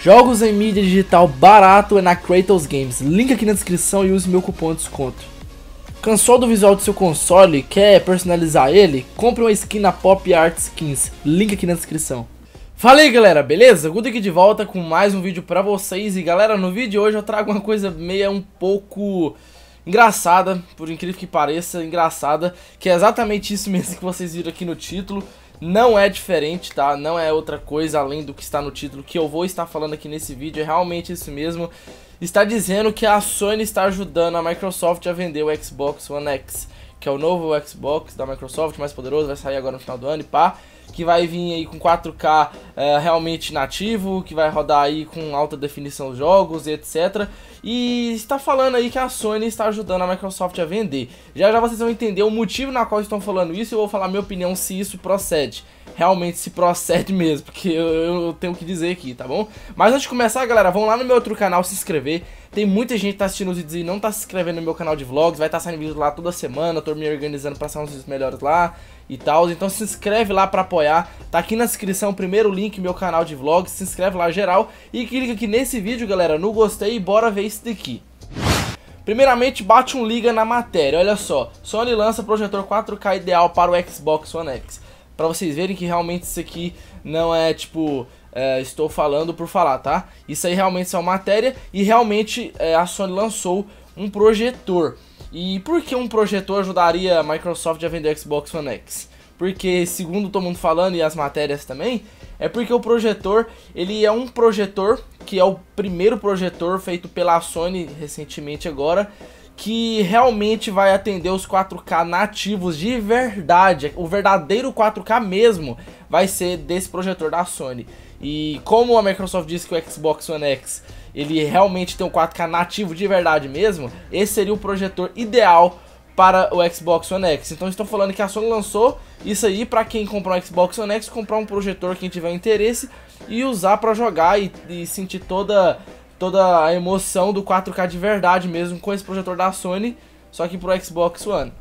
Jogos em mídia digital barato é na Kratos Games. Link aqui na descrição e use meu cupom de desconto. Cansou do visual do seu console? Quer personalizar ele? Compre uma skin na Pop Art Skins. Link aqui na descrição. Fala aí galera, beleza? Guto aqui de volta com mais um vídeo pra vocês. E galera, no vídeo de hoje eu trago uma coisa meio um pouco engraçada, por incrível que pareça, engraçada, que é exatamente isso mesmo que vocês viram aqui no título. Não é diferente, tá? Não é outra coisa além do que está no título que eu vou estar falando aqui nesse vídeo, é realmente isso mesmo. Está dizendo que a Sony está ajudando a Microsoft a vender o Xbox One X, que é o novo Xbox da Microsoft, mais poderoso, vai sair agora no final do ano e pá que vai vir aí com 4K é, realmente nativo, que vai rodar aí com alta definição jogos e etc. E está falando aí que a Sony está ajudando a Microsoft a vender. Já já vocês vão entender o motivo na qual estão falando isso e eu vou falar minha opinião se isso procede. Realmente se procede mesmo, porque eu, eu tenho que dizer aqui, tá bom? Mas antes de começar, galera, vão lá no meu outro canal se inscrever. Tem muita gente que tá assistindo os vídeos e não tá se inscrevendo no meu canal de vlogs. Vai estar tá saindo vídeo lá toda semana. tô me organizando pra sair uns vídeos melhores lá e tal. Então se inscreve lá pra apoiar. Tá aqui na descrição o primeiro link link, meu canal de vlogs, se inscreve lá geral e clica aqui nesse vídeo, galera, no gostei e bora ver isso daqui. Primeiramente, bate um liga na matéria, olha só, Sony lança projetor 4K ideal para o Xbox One X. Pra vocês verem que realmente isso aqui não é, tipo, é, estou falando por falar, tá? Isso aí realmente é uma matéria e realmente é, a Sony lançou um projetor. E por que um projetor ajudaria a Microsoft a vender Xbox One X? porque segundo todo mundo falando e as matérias também, é porque o projetor, ele é um projetor que é o primeiro projetor feito pela Sony recentemente agora, que realmente vai atender os 4K nativos de verdade, o verdadeiro 4K mesmo vai ser desse projetor da Sony. E como a Microsoft disse que o Xbox One X ele realmente tem um 4K nativo de verdade mesmo, esse seria o projetor ideal para o Xbox One X. Então estão falando que a Sony lançou isso aí para quem comprar um Xbox One X, comprar um projetor quem tiver interesse e usar para jogar e, e, sentir toda toda a emoção do 4K de verdade mesmo com esse projetor da Sony, só que pro Xbox One.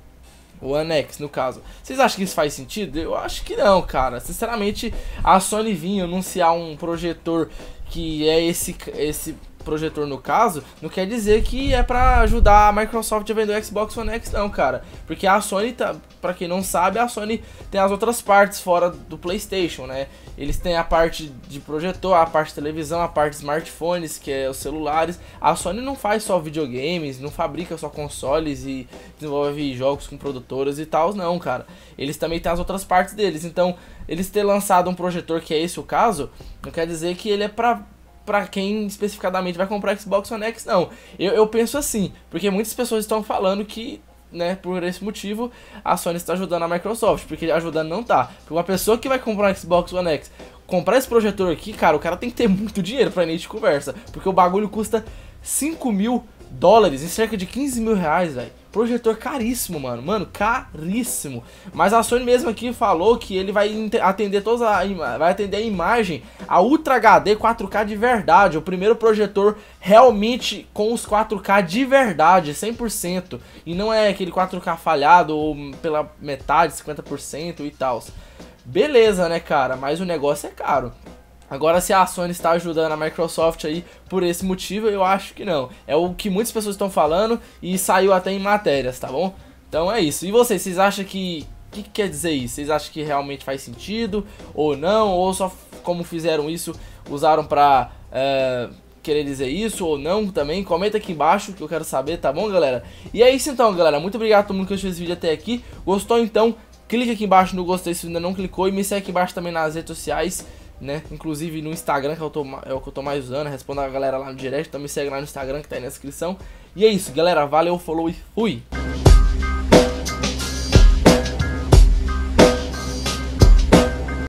O One X, no caso. Vocês acham que isso faz sentido? Eu acho que não, cara. Sinceramente, a Sony vinha anunciar um projetor que é esse esse projetor no caso, não quer dizer que é para ajudar a Microsoft a vender o Xbox One X não, cara. Porque a Sony, tá, para quem não sabe, a Sony tem as outras partes fora do PlayStation, né? Eles têm a parte de projetor, a parte de televisão, a parte de smartphones, que é os celulares. A Sony não faz só videogames, não fabrica só consoles e desenvolve jogos com produtoras e tal, não, cara. Eles também têm as outras partes deles. Então, eles ter lançado um projetor que é esse o caso, não quer dizer que ele é para para quem especificadamente vai comprar Xbox One X, não. Eu, eu penso assim, porque muitas pessoas estão falando que né, por esse motivo, a Sony está ajudando a Microsoft, porque ajudando não tá. Uma pessoa que vai comprar um Xbox One X, comprar esse projetor aqui, cara, o cara tem que ter muito dinheiro pra gente conversa, porque o bagulho custa 5 mil dólares e cerca de 15 mil reais, velho. Projetor caríssimo, mano. Mano, caríssimo. Mas a Sony mesmo aqui falou que ele vai atender todas a vai atender a imagem a Ultra HD 4K de verdade, o primeiro projetor realmente com os 4K de verdade, 100%, e não é aquele 4K falhado ou pela metade, 50% e tal. Beleza, né, cara? Mas o negócio é caro. Agora, se a Sony está ajudando a Microsoft aí por esse motivo, eu acho que não. É o que muitas pessoas estão falando e saiu até em matérias, tá bom? Então é isso. E vocês, vocês acham que. O que, que, quer dizer isso? Vocês acham que realmente faz sentido ou não? Ou só como fizeram isso, usaram pra. É querer dizer isso ou não também, comenta aqui embaixo que eu quero saber, tá bom, galera? E é isso então, galera. Muito obrigado a todo mundo que assistiu esse vídeo até aqui. Gostou então? Clique aqui embaixo no gostei se ainda não clicou e me segue aqui embaixo também nas redes sociais né? Inclusive no Instagram, que é eu tô, é o que eu tô mais usando, responda a galera lá no direct, também segue lá no Instagram que tá aí na descrição. E é isso, galera, valeu, falou e fui!